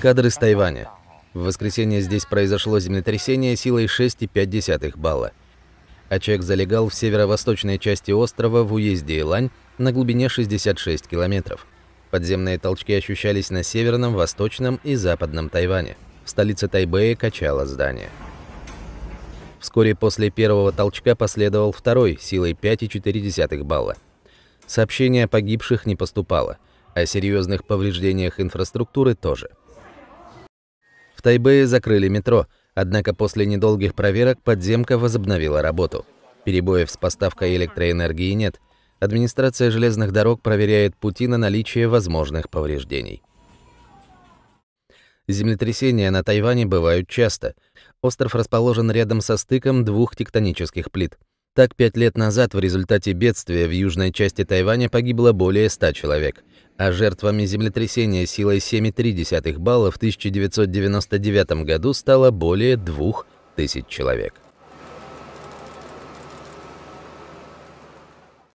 Кадры с Тайваня. В воскресенье здесь произошло землетрясение силой 6,5 балла. Очаг залегал в северо-восточной части острова в уезде Илань на глубине 66 километров. Подземные толчки ощущались на северном, восточном и западном Тайване. В столице Тайбэя качало здание. Вскоре после первого толчка последовал второй, силой 5,4 балла. Сообщения о погибших не поступало, о серьезных повреждениях инфраструктуры тоже – в Тайбэе закрыли метро, однако после недолгих проверок подземка возобновила работу. Перебоев с поставкой электроэнергии нет. Администрация железных дорог проверяет пути на наличие возможных повреждений. Землетрясения на Тайване бывают часто. Остров расположен рядом со стыком двух тектонических плит. Так, пять лет назад в результате бедствия в южной части Тайваня погибло более 100 человек а жертвами землетрясения силой 7,3 балла в 1999 году стало более 2000 человек.